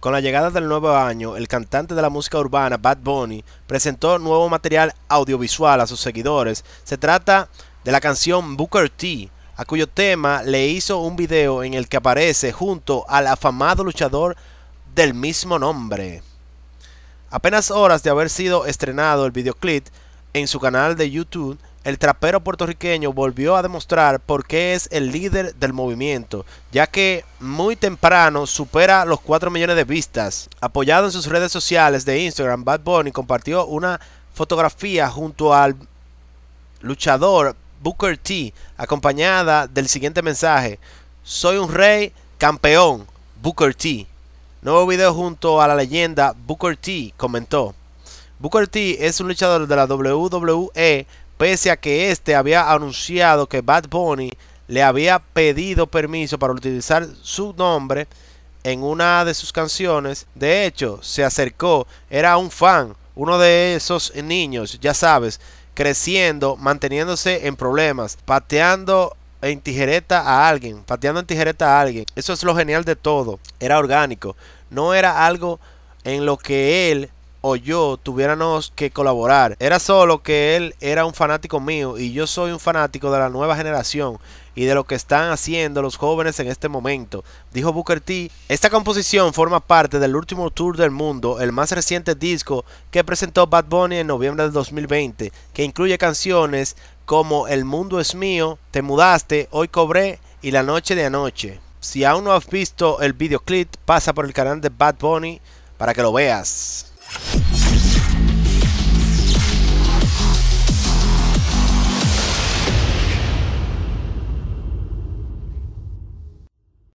Con la llegada del nuevo año, el cantante de la música urbana Bad Bunny presentó nuevo material audiovisual a sus seguidores. Se trata de la canción Booker T, a cuyo tema le hizo un video en el que aparece junto al afamado luchador del mismo nombre. Apenas horas de haber sido estrenado el videoclip en su canal de YouTube, el trapero puertorriqueño volvió a demostrar por qué es el líder del movimiento, ya que muy temprano supera los 4 millones de vistas. Apoyado en sus redes sociales de Instagram, Bad Bunny compartió una fotografía junto al luchador Booker T, acompañada del siguiente mensaje: Soy un rey, campeón, Booker T. Nuevo video junto a la leyenda Booker T comentó. Booker T es un luchador de la WWE pese a que este había anunciado que Bad Bunny le había pedido permiso para utilizar su nombre en una de sus canciones. De hecho, se acercó, era un fan, uno de esos niños, ya sabes, creciendo, manteniéndose en problemas, pateando en tijereta a alguien, pateando en tijereta a alguien. Eso es lo genial de todo, era orgánico, no era algo en lo que él o yo tuviéramos que colaborar. Era solo que él era un fanático mío y yo soy un fanático de la nueva generación y de lo que están haciendo los jóvenes en este momento, dijo Booker T. Esta composición forma parte del último tour del mundo, el más reciente disco que presentó Bad Bunny en noviembre del 2020, que incluye canciones como El mundo es mío, Te mudaste, Hoy cobré y La noche de anoche. Si aún no has visto el videoclip, pasa por el canal de Bad Bunny para que lo veas.